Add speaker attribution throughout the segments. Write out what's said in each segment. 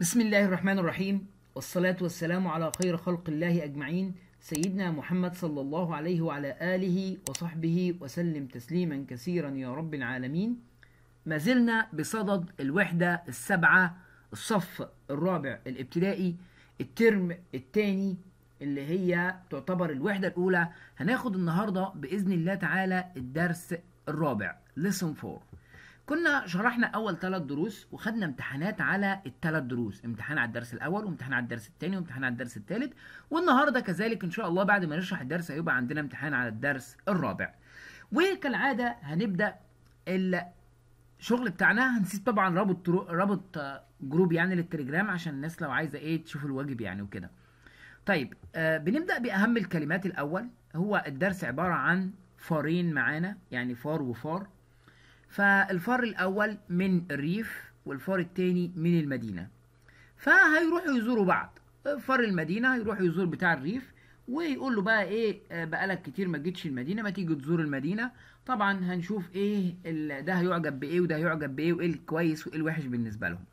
Speaker 1: بسم الله الرحمن الرحيم والصلاة والسلام على خير خلق الله أجمعين سيدنا محمد صلى الله عليه وعلى آله وصحبه وسلم تسليما كثيرا يا رب العالمين ما زلنا بصدد الوحدة السبعة الصف الرابع الابتدائي الترم الثاني اللي هي تعتبر الوحدة الأولى هناخد النهاردة بإذن الله تعالى الدرس الرابع لسن 4 كنا شرحنا اول ثلاث دروس وخدنا امتحانات على الثلاث دروس امتحان على الدرس الاول وامتحان على الدرس الثاني وامتحان على الدرس الثالث والنهارده كذلك ان شاء الله بعد ما نشرح الدرس هيبقى عندنا امتحان على الدرس الرابع وكالعاده هنبدا الشغل بتاعنا هنسيب طبعا رابط رابط آه، جروب يعني للتليجرام عشان الناس لو عايزه ايه تشوف الواجب يعني وكده طيب آه بنبدا باهم الكلمات الاول هو الدرس عباره عن فارين معانا يعني فار وفار فالفار الأول من الريف والفار التاني من المدينة فهيروحوا يزوروا بعض فار المدينة هيروح يزور بتاع الريف ويقول له بقى ايه آه، بقالك كتير ما جيتش المدينه ما تيجي تزور المدينه طبعا هنشوف ايه ده هيعجب بايه وده هيعجب بايه وايه الكويس وايه الوحش بالنسبه لهم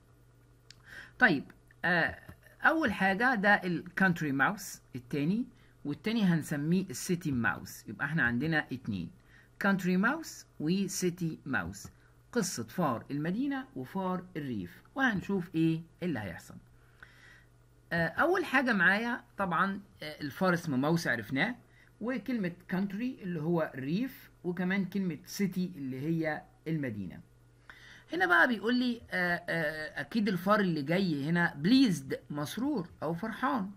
Speaker 1: طيب آه، اول حاجه ده الكانتري ماوس التاني والتاني هنسميه السيتي ماوس يبقى احنا عندنا اتنين كانتري ماوس وسيتي ماوس قصة فار المدينة وفار الريف وهنشوف ايه اللي هيحصل آه، اول حاجة معايا طبعا آه، الفار اسمه ماوس عرفناه وكلمة كانتري اللي هو الريف وكمان كلمة سيتي اللي هي المدينة هنا بقى بيقول لي آه، اكيد الفار اللي جاي هنا بليزد مسرور او فرحان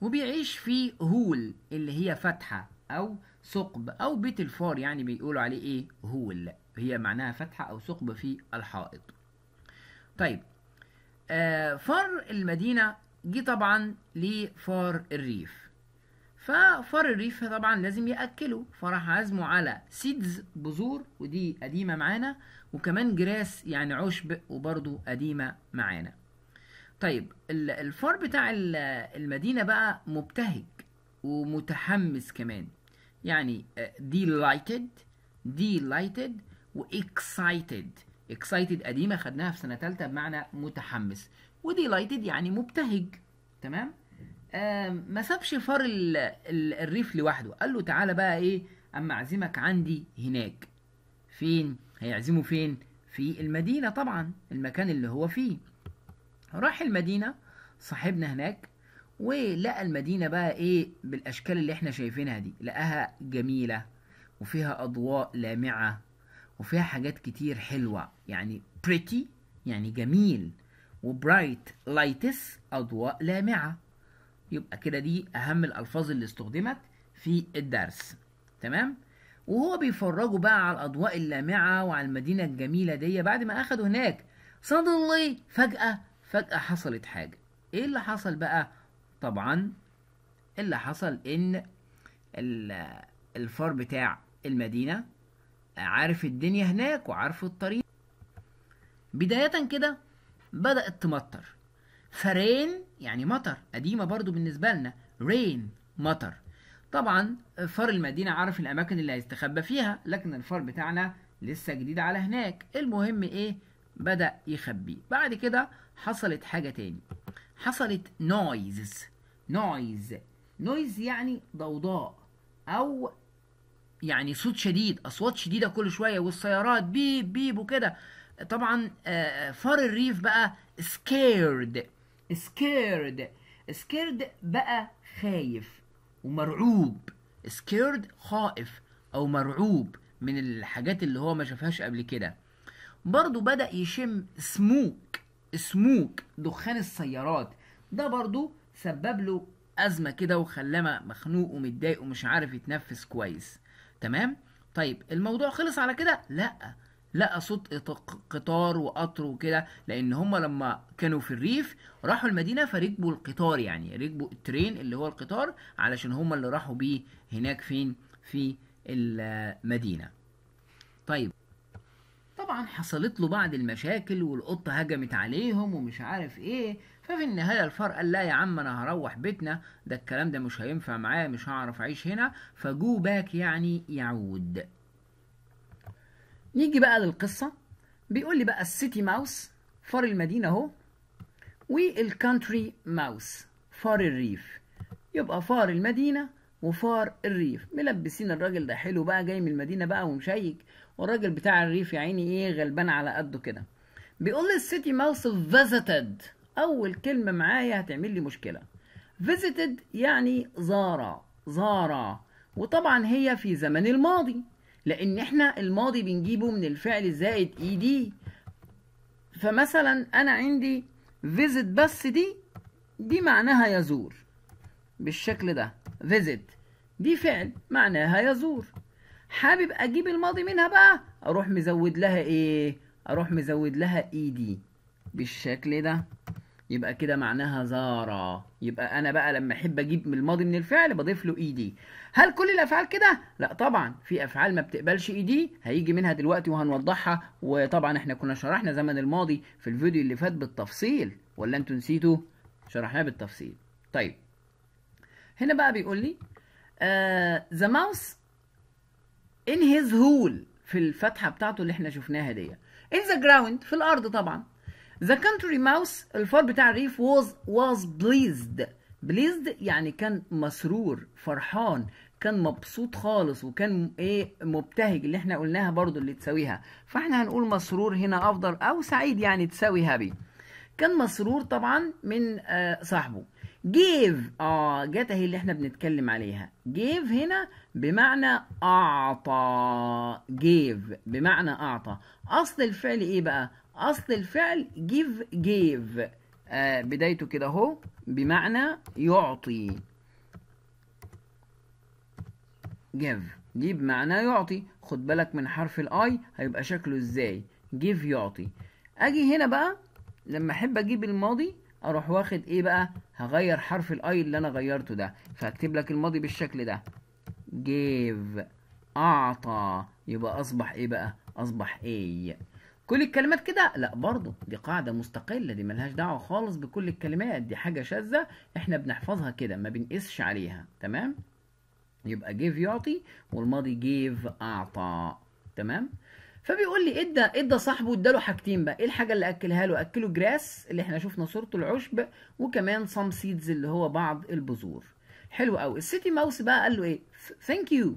Speaker 1: وبيعيش في هول اللي هي فتحة او ثقب أو بيت الفار يعني بيقولوا عليه إيه هو هول هي معناها فتحة أو ثقب في الحائط طيب آه فار المدينة جه طبعا لفار الريف ففار الريف طبعا لازم يأكله فراح عزمه على سيدز بذور ودي قديمة معانا وكمان جراس يعني عشب وبرده قديمة معانا طيب الفار بتاع المدينة بقى مبتهج ومتحمس كمان يعني آه, delighted delighted و excited قديمة خدناها في سنة تالتة بمعنى متحمس وديلايتد يعني مبتهج تمام آه, ما سابش فار الريف لوحده قال له تعالى بقى ايه اما اعزمك عندي هناك فين هيعزمه فين في المدينة طبعا المكان اللي هو فيه راح المدينة صاحبنا هناك ولقى المدينة بقى ايه بالاشكال اللي احنا شايفينها دي لقاها جميلة وفيها اضواء لامعة وفيها حاجات كتير حلوة يعني pretty يعني جميل وبرايت لايتس اضواء لامعة يبقى كده دي اهم الالفاظ اللي استخدمت في الدرس تمام وهو بيفرجوا بقى على الاضواء اللامعة وعلى المدينة الجميلة دي بعد ما اخدوا هناك suddenly فجأة فجأة حصلت حاجة ايه اللي حصل بقى طبعا اللي حصل ان الفار بتاع المدينة عارف الدنيا هناك وعارف الطريق بداية كده بدأت تمطر فرين يعني مطر قديمة برضو بالنسبة لنا رين مطر طبعا فار المدينة عارف الأماكن اللي هيستخبى فيها لكن الفار بتاعنا لسه جديد على هناك المهم إيه بدأ يخبيه بعد كده حصلت حاجة تاني حصلت نويز نويز نويز يعني ضوضاء او يعني صوت شديد اصوات شديده كل شويه والسيارات بيب بيب وكده طبعا آه، آه، فار الريف بقى سكيرد سكيرد سكيرد بقى خايف ومرعوب سكيرد خائف او مرعوب من الحاجات اللي هو ما شافهاش قبل كده برضه بدأ يشم سموك سموك دخان السيارات ده برضو سبب له أزمة كده وخلاه مخنوق ومتضايق ومش عارف يتنفس كويس تمام طيب الموضوع خلص على كده لأ لقى صوت قطار وقطر وكده لان هم لما كانوا في الريف راحوا المدينه فركبوا القطار يعني ركبوا الترين اللي هو القطار علشان هم اللي راحوا بيه هناك فين في المدينه طيب طبعا حصلت له بعض المشاكل والقطة هجمت عليهم ومش عارف ايه ففي النهاية الفار قال لا يا عم انا هروح بيتنا ده الكلام ده مش هينفع معايا مش هعرف اعيش هنا فجو باك يعني يعود نيجي بقى للقصة بيقول لي بقى السيتي ماوس فار المدينة اهو والكانتري ماوس فار الريف يبقى فار المدينة وفار الريف ملبسين الراجل ده حلو بقى جاي من المدينة بقى ومشيك والراجل بتاع الريف يا عيني ايه غلبان على قده كده بيقول لي السيتي ماوس فيزيتد اول كلمه معايا هتعمل لي مشكله فيزيتد يعني زار زار وطبعا هي في زمن الماضي لان احنا الماضي بنجيبه من الفعل الزائد اي e دي فمثلا انا عندي فيزيت بس دي دي معناها يزور بالشكل ده فيزيت دي فعل معناها يزور حابب اجيب الماضي منها بقى اروح مزود لها ايه اروح مزود لها اي دي بالشكل ده يبقى كده معناها زارة يبقى انا بقى لما احب اجيب من الماضي من الفعل بضيف له اي دي هل كل الافعال كده لا طبعا في افعال ما بتقبلش اي دي هيجي منها دلوقتي وهنوضحها وطبعا احنا كنا شرحنا زمن الماضي في الفيديو اللي فات بالتفصيل ولا انتوا نسيتوا شرحناه بالتفصيل طيب هنا بقى بيقول لي uh, the mouse in his hole في الفتحه بتاعته اللي احنا شفناها دي in the ground في الارض طبعا the country mouse الفار بتاع الريف was was pleased pleased يعني كان مسرور فرحان كان مبسوط خالص وكان ايه مبتهج اللي احنا قلناها برضو اللي تساويها فاحنا هنقول مسرور هنا افضل او سعيد يعني تساوي هابي كان مسرور طبعا من آه صاحبه جيف اه جت اهي اللي احنا بنتكلم عليها جيف هنا بمعنى اعطى جيف بمعنى اعطى اصل الفعل ايه بقى اصل الفعل جيف جيف آه بدايته كده اهو بمعنى يعطي جيف دي بمعنى يعطي خد بالك من حرف الاي هيبقى شكله ازاي جيف يعطي اجي هنا بقى لما احب اجيب الماضي اروح واخد ايه بقى هغير حرف الاي اللي انا غيرته ده فاكتب لك الماضي بالشكل ده جيف اعطى يبقى اصبح ايه بقى اصبح ايه كل الكلمات كده لا برضه دي قاعده مستقله دي ملهاش دعوه خالص بكل الكلمات دي حاجه شاذه احنا بنحفظها كده ما بنقيسش عليها تمام يبقى جيف يعطي والماضي جيف اعطى تمام فبيقول لي ادى ادى صاحبه اداله حاجتين بقى ايه الحاجه اللي اكلها له اكله جراس اللي احنا شفنا صورته العشب وكمان صام سيدز اللي هو بعض البذور حلو قوي السيتي ماوس بقى قال له ايه ثانك يو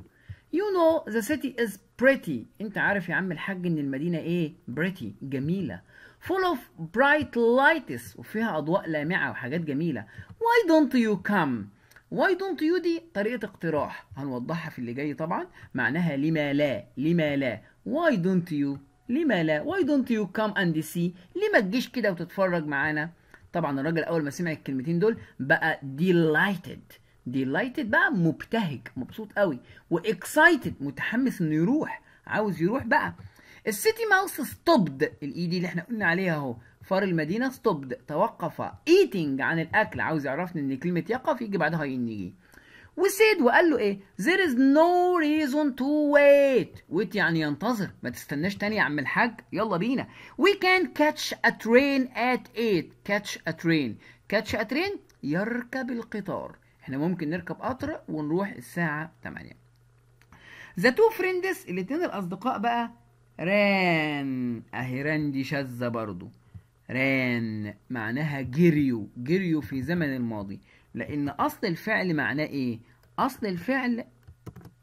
Speaker 1: يو نو ذا سيتي از بريتي انت عارف يا عم الحاج ان المدينه ايه بريتي جميله full of bright lights وفيها اضواء لامعه وحاجات جميله why don't you come why don't you دي طريقه اقتراح هنوضحها في اللي جاي طبعا معناها لما لا لما لا why don't you لما لا why don't you come and see ليه ما تجيش كده وتتفرج معانا طبعا الراجل اول ما سمع الكلمتين دول بقى delighted delighted بقى مبتهج مبسوط قوي واكسايتد متحمس انه يروح عاوز يروح بقى السيتي ماوس ستوبد الاي دي اللي احنا قلنا عليها اهو فار المدينه ستوبد توقف ايتنج عن الاكل عاوز يعرفني ان كلمه يقف يجي بعدها ان وسيد وقال له ايه there is no reason to wait wait يعني ينتظر ما تستناش تاني يا عم الحاج يلا بينا we can catch a train at 8 catch a train catch a train يركب القطار احنا ممكن نركب قطر ونروح الساعة 8 the two friends الاتنين الاصدقاء بقى ران اهي ران دي شاذة برضو ران معناها جريوا جريوا في زمن الماضي لان اصل الفعل معناه ايه أصل الفعل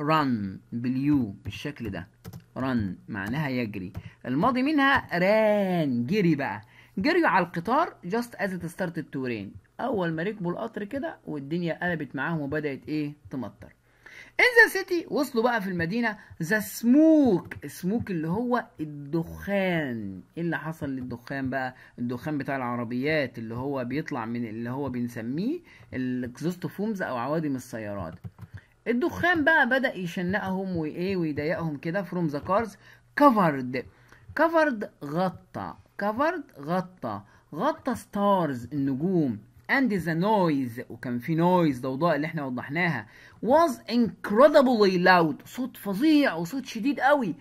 Speaker 1: run باليو بالشكل ده رن معناها يجري الماضي منها ران جري بقى جريوا على القطار just as it started to rain اول ما ركبوا القطر كده والدنيا قلبت معاهم وبدات ايه تمطر ان ذا سيتي وصلوا بقى في المدينه ذا سموك سموك اللي هو الدخان ايه اللي حصل للدخان بقى الدخان بتاع العربيات اللي هو بيطلع من اللي هو بنسميه الاكزوست فومز او عوادم السيارات الدخان بقى بدا يشنقهم وايه ويضايقهم كده فروم ذا كارز كفرد كفرد غطى كفرد غطى غطى ستارز النجوم and the noise وكان في noise ضوضاء اللي احنا وضحناها was incredibly loud صوت فظيع وصوت شديد قوي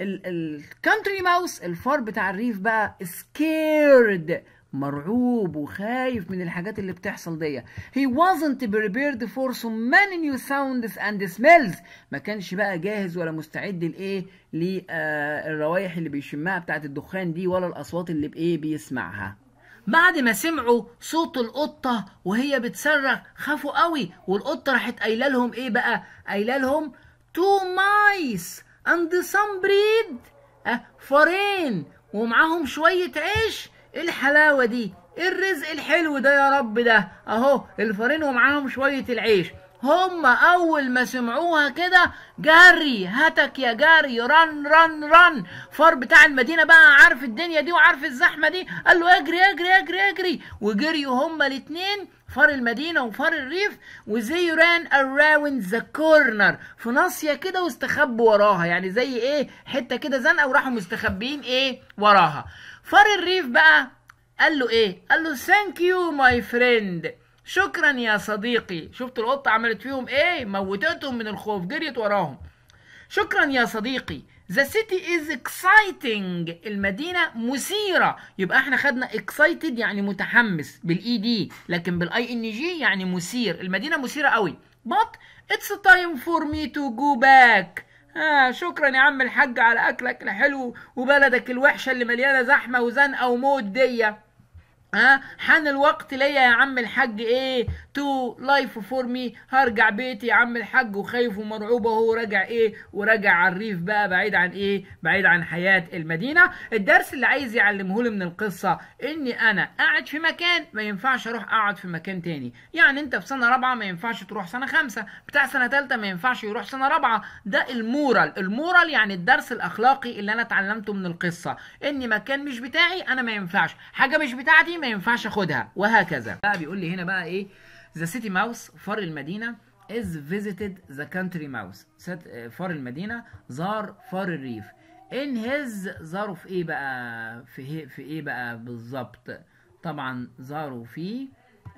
Speaker 1: الكانتري ماوس الفار بتاع الريف بقى scared مرعوب وخايف من الحاجات اللي بتحصل دي he wasn't prepared for so many new sounds and smells ما كانش بقى جاهز ولا مستعد لايه للروايح آه، اللي بيشمها بتاعت الدخان دي ولا الاصوات اللي بايه بيسمعها بعد ما سمعوا صوت القطة وهي بتصرخ خافوا قوي والقطة راحت قايلة لهم ايه بقى قايلة لهم تو مايس اند سام بريد فارين ومعاهم شوية عيش إيه الحلاوة دي إيه الرزق الحلو ده يا رب ده اهو الفارين ومعاهم شوية العيش هم اول ما سمعوها كده جاري هاتك يا جاري رن رن رن فار بتاع المدينه بقى عارف الدنيا دي وعارف الزحمه دي قال له اجري اجري اجري اجري وجريوا هما الاتنين فار المدينة وفار الريف وزي ران اراوند ذا كورنر في ناصية كده واستخبوا وراها يعني زي ايه حتة كده زنقة وراحوا مستخبيين ايه وراها فار الريف بقى قال له ايه قال له ثانك يو ماي فريند شكرا يا صديقي شفت القطة عملت فيهم ايه موتتهم من الخوف جريت وراهم شكرا يا صديقي The city is exciting المدينة مثيرة يبقى احنا خدنا excited يعني متحمس بالاي دي لكن بالاي ان جي يعني مثير المدينة مثيرة قوي but it's time for me to go back آه شكرا يا عم الحاج على اكلك الحلو وبلدك الوحشة اللي مليانة زحمة وزنقة وموت ديه ها حان الوقت ليا يا عم الحاج ايه تو لايف فور مي هرجع بيتي يا عم الحاج وخايف ومرعوب اهو راجع ايه وراجع على الريف بقى بعيد عن ايه بعيد عن حياه المدينه الدرس اللي عايز يعلمه لي من القصه اني انا قاعد في مكان ما ينفعش اروح اقعد في مكان تاني يعني انت في سنه رابعه ما ينفعش تروح سنه خمسه بتاع سنه ثالثه ما ينفعش يروح سنه رابعه ده المورال المورال يعني الدرس الاخلاقي اللي انا اتعلمته من القصه ان مكان مش بتاعي انا ما ينفعش حاجه مش بتاعتي ما ينفعش اخدها وهكذا بقى بيقول لي هنا بقى ايه ذا سيتي ماوس فار المدينه از فيزيتد ذا كانتري ماوس فار المدينه زار فار الريف ان هيز زاروا في ايه بقى في في ايه بقى بالظبط طبعا زاروا في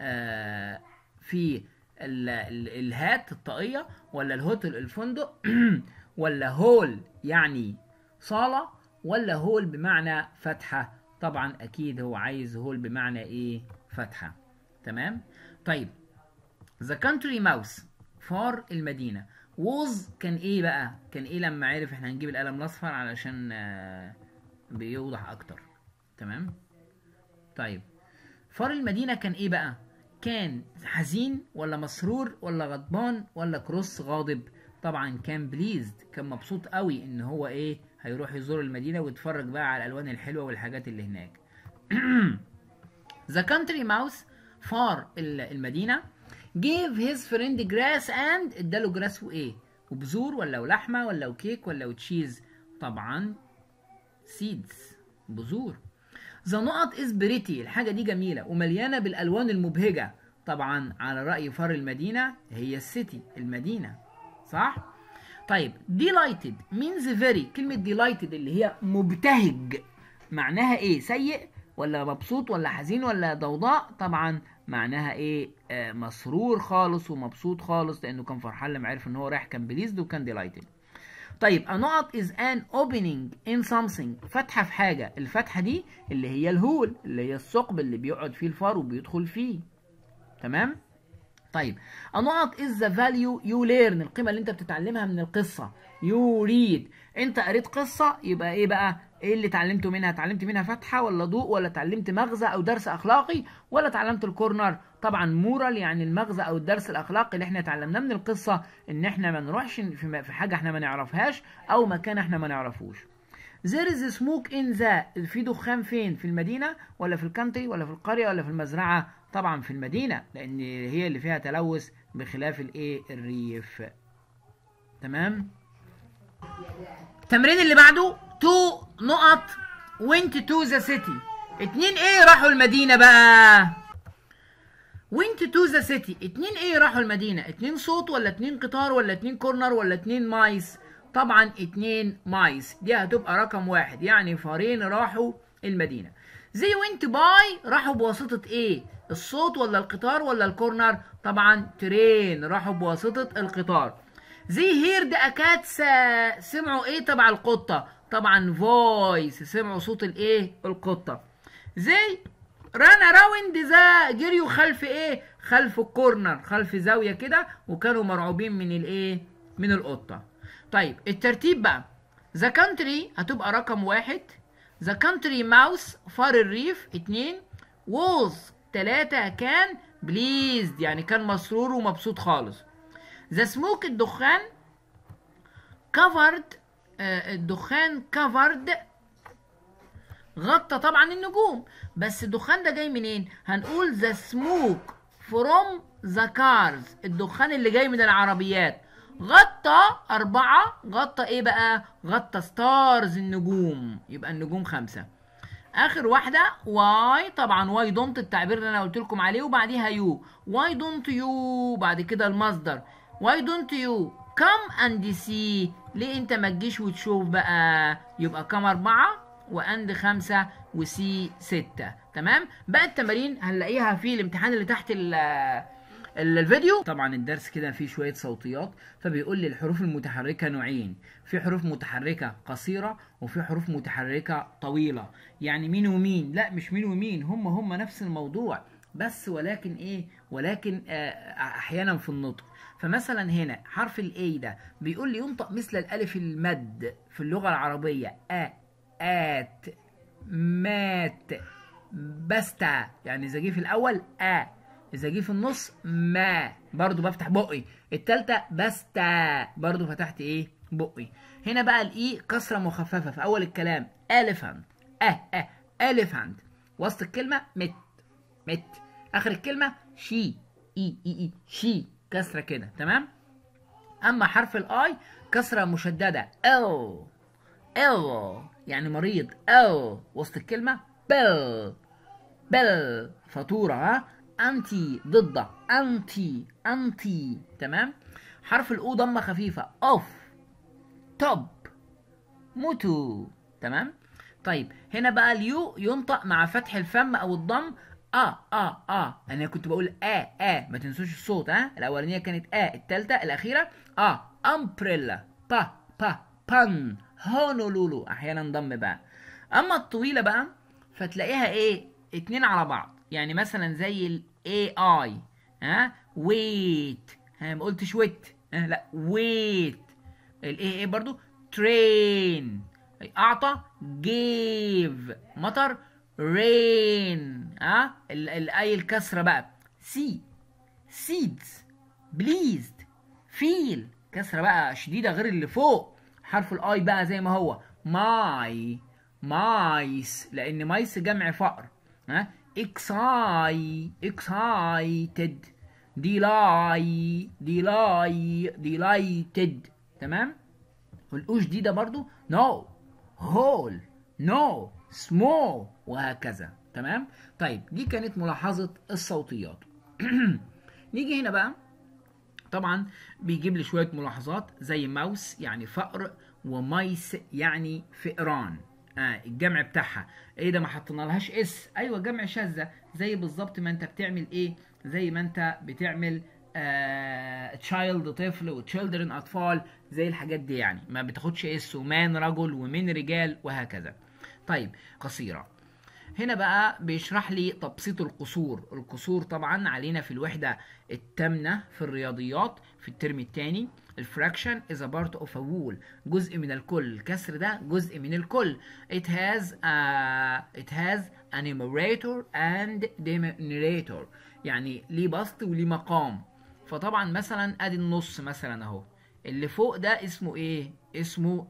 Speaker 1: آه في الهات الطاقيه ولا الهوتل الفندق ولا هول يعني صاله ولا هول بمعنى فتحه طبعا اكيد هو عايز هول بمعنى ايه فتحه تمام طيب ذا country ماوس فار المدينه ووز كان ايه بقى كان ايه لما عرف احنا هنجيب القلم الاصفر علشان آه، بيوضح اكتر تمام طيب فار المدينه كان ايه بقى كان حزين ولا مسرور ولا غضبان ولا كروس غاضب طبعا كان بليزد كان مبسوط قوي ان هو ايه هيروح يزور المدينة ويتفرج بقى على الألوان الحلوة والحاجات اللي هناك ذا كانتري ماوس فار المدينة جيف هيز فريند جراس اند اداله جراس وايه وبذور ولا ولحمة ولا وكيك ولا وتشيز طبعا سيدز بذور ذا نقط از بريتي الحاجة دي جميلة ومليانة بالألوان المبهجة طبعا على رأي فار المدينة هي السيتي المدينة صح؟ طيب ديلايتد مينز فيري كلمه ديلايتد اللي هي مبتهج معناها ايه سيء ولا مبسوط ولا حزين ولا ضوضاء طبعا معناها ايه آه مسرور خالص ومبسوط خالص لانه كان فرحان لما عرف ان هو رايح كان بليزد وكان ديلايتد طيب a knot is an opening in something فتحة في حاجة الفتحة دي اللي هي الهول اللي هي الثقب اللي بيقعد فيه الفار وبيدخل فيه تمام طيب النقط از ذا فاليو يو ليرن القيمة اللي انت بتتعلمها من القصة يو ريد انت قريت قصة يبقى ايه بقى ايه اللي اتعلمته منها اتعلمت منها فتحة ولا ضوء ولا اتعلمت مغزى او درس اخلاقي ولا اتعلمت الكورنر طبعا مورال يعني المغزى او الدرس الاخلاقي اللي احنا اتعلمناه من القصة ان احنا ما نروحش في حاجة احنا ما نعرفهاش او مكان احنا ما نعرفوش there is smoke in the في دخان فين في المدينة ولا في الكانتري ولا في القرية ولا في المزرعة طبعا في المدينة لأن هي اللي فيها تلوث بخلاف الايه الريف تمام التمرين اللي بعده تو نقط وينت تو ذا سيتي اتنين ايه راحوا المدينة بقى وينت تو ذا سيتي اتنين ايه راحوا المدينة اتنين صوت ولا اتنين قطار ولا اتنين كورنر ولا اتنين مايس طبعا اتنين مايس دي هتبقى رقم واحد يعني فارين راحوا المدينة زي وينت باي راحوا بواسطة ايه الصوت ولا القطار ولا الكورنر طبعا ترين راحوا بواسطة القطار زي هيرد أكاتس سمعوا ايه تبع القطة طبعا فويس سمعوا صوت الايه القطة زي ران اراوند ذا جريوا خلف ايه خلف الكورنر خلف زاوية كده وكانوا مرعوبين من الايه من القطة طيب الترتيب بقى ذا كانتري هتبقى رقم واحد ذا كانتري ماوس فار الريف اتنين ووز التلاتة كان بليزد يعني كان مسرور ومبسوط خالص ذا سموك الدخان كفرد آه، الدخان كفرد غطى طبعا النجوم بس الدخان ده جاي منين هنقول ذا سموك فروم ذا كارز الدخان اللي جاي من العربيات غطى أربعة غطى إيه بقى؟ غطى ستارز النجوم يبقى النجوم خمسة اخر واحده واي طبعا واي دونت التعبير اللي انا قلت لكم عليه وبعديها يو واي دونت يو بعد كده المصدر واي دونت يو كم اند سي ليه انت ما تجيش وتشوف بقى يبقى كم اربعه واند خمسه وسي سته تمام بقى التمارين هنلاقيها في الامتحان اللي تحت ال الفيديو طبعا الدرس كده فيه شويه صوتيات فبيقول لي الحروف المتحركه نوعين في حروف متحركه قصيره وفي حروف متحركه طويله يعني مين ومين لا مش مين ومين هم هم نفس الموضوع بس ولكن ايه ولكن آه، احيانا في النطق فمثلا هنا حرف الاي ده بيقول لي ينطق مثل الالف المد في اللغه العربيه ا ات مات بستا يعني اذا جه في الاول ا اذا جه في النص ما برضو بفتح بقي الثالثه بستا برضو فتحت ايه بقي هنا بقى الاي e كسرة مخففة في اول الكلام elephant اه اه elephant وسط الكلمة مت مت اخر الكلمة شي اي اي اي شي كسرة كده تمام اما حرف الاي كسرة مشددة او او يعني مريض او وسط الكلمة بل بل فاتورة ها أنتي ضد أنتي أنتي تمام حرف الأو ضمة خفيفة أوف توب موتو تمام طيب هنا بقى اليو ينطق مع فتح الفم أو الضم آه آه آه أنا كنت بقول آه آه ما تنسوش الصوت ها آه. الأولانية كانت آه الثالثه الأخيرة آه أمبريلا با با بان هونولولو أحيانا ضم بقى أما الطويلة بقى فتلاقيها إيه اتنين على بعض يعني مثلا زي الاي اي ها ويت ها ما قلتش ويت لا ويت الاي اي برضو ترين اعطى جيف مطر رين ها الاي الكسره بقى سي سيدز بليزد فيل كسره بقى شديده غير اللي فوق حرف الاي بقى زي ما هو ماي مايس لان مايس جمع فقر ها excite excited delight delight delighted تمام والاو دي ده برضو no whole no small وهكذا تمام طيب دي كانت ملاحظة الصوتيات نيجي هنا بقى طبعا بيجيب لي شوية ملاحظات زي ماوس يعني فأر ومايس يعني فئران اه الجمع بتاعها ايه ده ما حطينا لهاش اس ايوه جمع شاذه زي بالظبط ما انت بتعمل ايه زي ما انت بتعمل تشايلد آه طفل وتشيلدرن اطفال زي الحاجات دي يعني ما بتاخدش اس ومان رجل ومن رجال وهكذا طيب قصيره هنا بقى بيشرح لي تبسيط القصور القصور طبعا علينا في الوحدة التامنة في الرياضيات في الترم الثاني الفراكشن از ا بارت اوف ا وول جزء من الكل الكسر ده جزء من الكل it has a, it has a numerator and يعني ليه بسط وليه مقام فطبعا مثلا ادي النص مثلا اهو اللي فوق ده اسمه ايه اسمه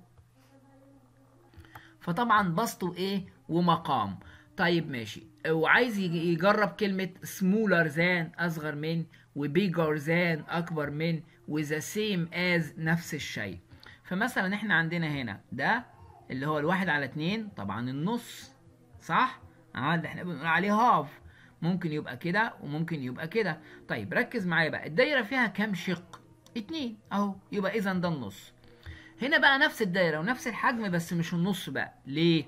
Speaker 1: فطبعا بسطه ايه ومقام طيب ماشي وعايز يجرب كلمة smaller than أصغر من وبيجر than أكبر من وذا سيم as نفس الشيء فمثلا احنا عندنا هنا ده اللي هو الواحد على اتنين طبعا النص صح؟ آه، ده احنا بنقول عليه هاف ممكن يبقى كده وممكن يبقى كده طيب ركز معايا بقى الدايرة فيها كام شق؟ اتنين اهو يبقى اذا ده النص هنا بقى نفس الدايرة ونفس الحجم بس مش النص بقى ليه؟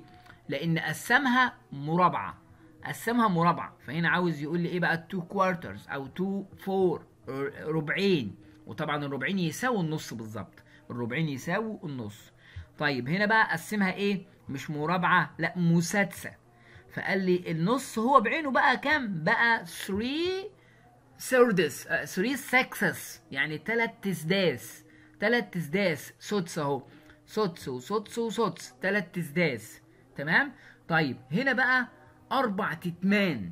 Speaker 1: لان قسمها مربعه قسمها مربعه فهنا عاوز يقول لي ايه بقى 2 كوارترز او 2 4 ربعين وطبعا الربعين يساووا النص بالظبط الربعين يساووا النص طيب هنا بقى قسمها ايه مش مربعه لا مسادسه فقال لي النص هو بعينه بقى كام بقى 3 سردس 3 سكسس يعني 3 تسداس 3 تسداس سدس اهو سدس وسدس وسدس 3 تسداس تمام طيب هنا بقى اربع تتمان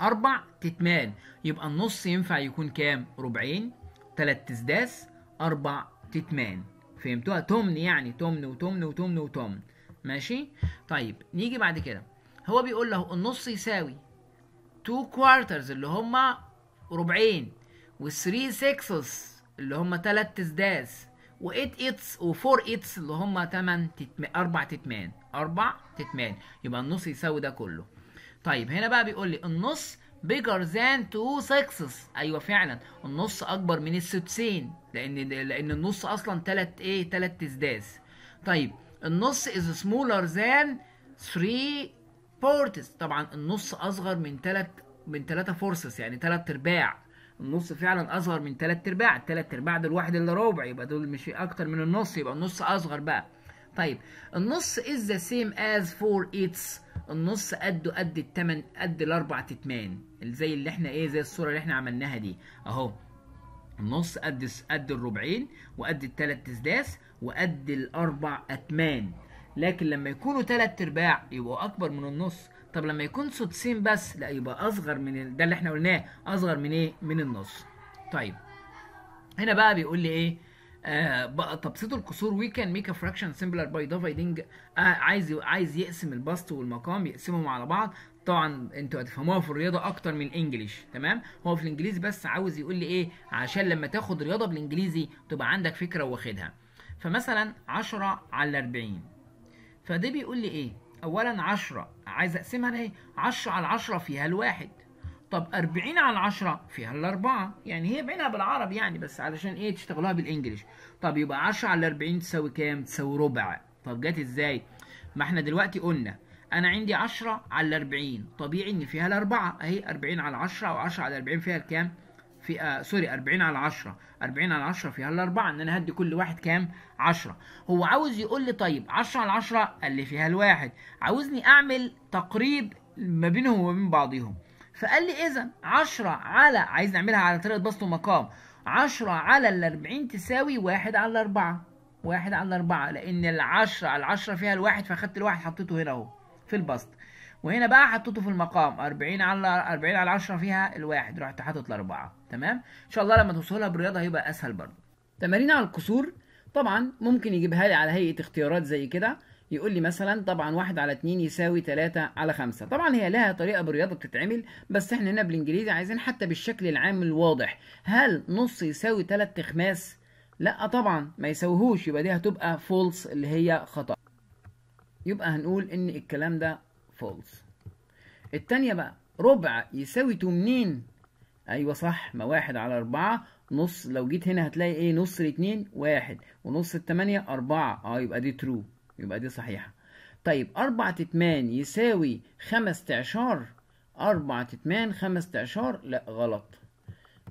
Speaker 1: اربع تتمان يبقى النص ينفع يكون كام ربعين تلات تسداس اربع تتمان فهمتوها تمن يعني تمن وتمن وتمن وتمن ماشي طيب نيجي بعد كده هو بيقول له النص يساوي تو كوارترز اللي هما ربعين و 3 سكسس اللي هما 3 تسداس و8 اتس و4 اتس اللي هم 8 تتم... 4 تتمان 4 تتمان يبقى النص يساوي ده كله طيب هنا بقى بيقول لي النص bigger than 2 سكسس ايوه فعلا النص اكبر من السدسين لان لان النص اصلا 3 ايه 3 تسداس طيب النص is smaller than 3 بورتس طبعا النص اصغر من 3 من 3 فورسس يعني 3 ارباع النص فعلا اصغر من ثلاث ارباع ثلاث ارباع دول واحد الا ربع يبقى دول مش اكتر من النص يبقى النص اصغر بقى طيب النص از ذا سيم از فور اتس النص قده قد الثمن قد الاربع تتمان زي اللي احنا ايه زي الصوره اللي احنا عملناها دي اهو النص قد قد الربعين وقد التلات اسداس وقد الاربع اتمان لكن لما يكونوا ثلاث ارباع يبقوا اكبر من النص طب لما يكون سدسين بس لا يبقى اصغر من ال... ده اللي احنا قلناه اصغر من ايه من النص طيب هنا بقى بيقول لي ايه آه بقى تبسيط القصور وي كان ميك ا فراكشن سمبلر باي ديفايدنج عايز عايز يقسم البسط والمقام يقسمهم على بعض طبعا انتوا هتفهموها في الرياضه اكتر من الانجليش تمام هو في الانجليزي بس عاوز يقول لي ايه عشان لما تاخد رياضه بالانجليزي تبقى عندك فكره واخدها فمثلا 10 على 40 فده بيقول لي ايه اولا 10 عايز اقسمها لايه 10 على 10 فيها الواحد طب 40 على 10 فيها الأربعة يعني هي بعينها بالعربي يعني بس علشان إيه تشتغلوها بالانجلش طب يبقى 10 على 40 تساوي كام؟ تساوي ربع طب جت إزاي؟ ما إحنا دلوقتي قلنا أنا عندي 10 على 40 طبيعي إن فيها الأربعة أهي 40 على 10 أو 10 على 40 فيها الكام؟ في آه سوري 40 على 10 40 على 10 فيها الاربعه ان انا هدي كل واحد كام 10 هو عاوز يقول لي طيب 10 على 10 اللي فيها الواحد عاوزني اعمل تقريب ما بينهم وما بين بعضهم فقال لي اذا 10 على عايز نعملها على طريقه بسط ومقام 10 على ال 40 تساوي 1 على 4 1 على 4 لان ال 10 على 10 فيها الواحد فاخدت الواحد حطيته هنا اهو في البسط وهنا بقى حطيته في المقام 40 على 40 على 10 فيها الواحد رحت حاطط الاربعه تمام ان شاء الله لما توصلها بالرياضه هيبقى اسهل برضه تمارين على الكسور طبعا ممكن يجيبها لي على هيئه اختيارات زي كده يقول لي مثلا طبعا واحد على اتنين يساوي تلاتة على خمسة طبعا هي لها طريقة بالرياضة بتتعمل بس احنا هنا بالانجليزي عايزين حتى بالشكل العام الواضح هل نص يساوي تلات خماس لا طبعا ما يساويهوش يبقى دي هتبقى فولس اللي هي خطأ يبقى هنقول ان الكلام ده فولس التانية بقى ربع يساوي تمنين ايوه صح ما واحد على اربعة نص لو جيت هنا هتلاقي ايه نص الاتنين واحد ونص التمانية اربعة اه يبقى دي ترو يبقى دي صحيحة طيب اربعة تتمان يساوي خمس تعشار اربعة تتمان خمس تعشار لا غلط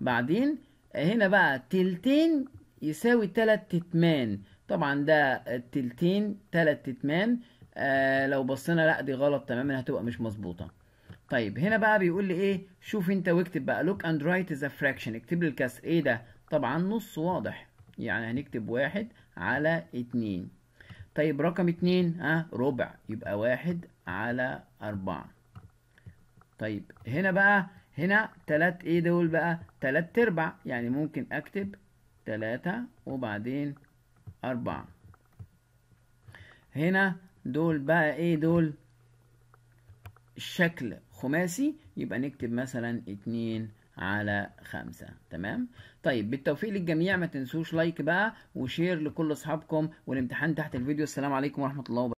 Speaker 1: بعدين هنا بقى تلتين يساوي تلات تتمان طبعا ده التلتين تلات تتمان آه لو بصينا لا دي غلط تماما هتبقى مش مظبوطه طيب هنا بقى بيقول لي ايه شوف انت واكتب بقى لوك اند رايت ذا فراكشن اكتب لي الكسر ايه ده طبعا نص واضح يعني هنكتب واحد على اتنين طيب رقم اتنين ها آه ربع يبقى واحد على أربعة طيب هنا بقى هنا تلات ايه دول بقى تلات ارباع يعني ممكن اكتب تلاتة وبعدين أربعة هنا دول بقى ايه دول الشكل خماسي يبقى نكتب مثلا اتنين على خمسة تمام طيب بالتوفيق للجميع ما تنسوش لايك بقى وشير لكل اصحابكم والامتحان تحت الفيديو السلام عليكم ورحمة الله وبركاته